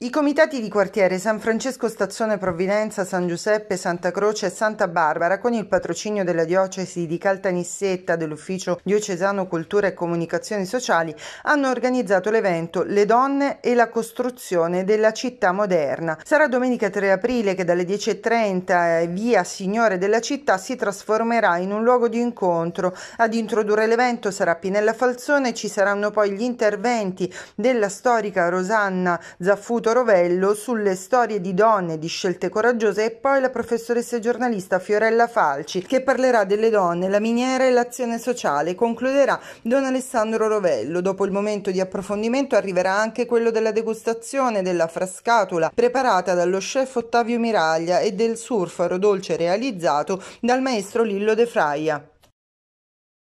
I comitati di quartiere San Francesco Stazione Provvidenza, San Giuseppe, Santa Croce e Santa Barbara, con il patrocinio della diocesi di Caltanissetta dell'Ufficio Diocesano Cultura e Comunicazioni Sociali, hanno organizzato l'evento Le donne e la costruzione della città moderna. Sarà domenica 3 aprile che dalle 10.30 eh, via Signore della città si trasformerà in un luogo di incontro. Ad introdurre l'evento sarà Pinella Falzone, ci saranno poi gli interventi della storica Rosanna Zaffuto Benvenuto Rovello sulle storie di donne di scelte coraggiose e poi la professoressa giornalista Fiorella Falci che parlerà delle donne, la miniera e l'azione sociale. Concluderà Don Alessandro Rovello. Dopo il momento di approfondimento arriverà anche quello della degustazione della frascatola preparata dallo chef Ottavio Miraglia e del surfaro dolce realizzato dal maestro Lillo De Fraia.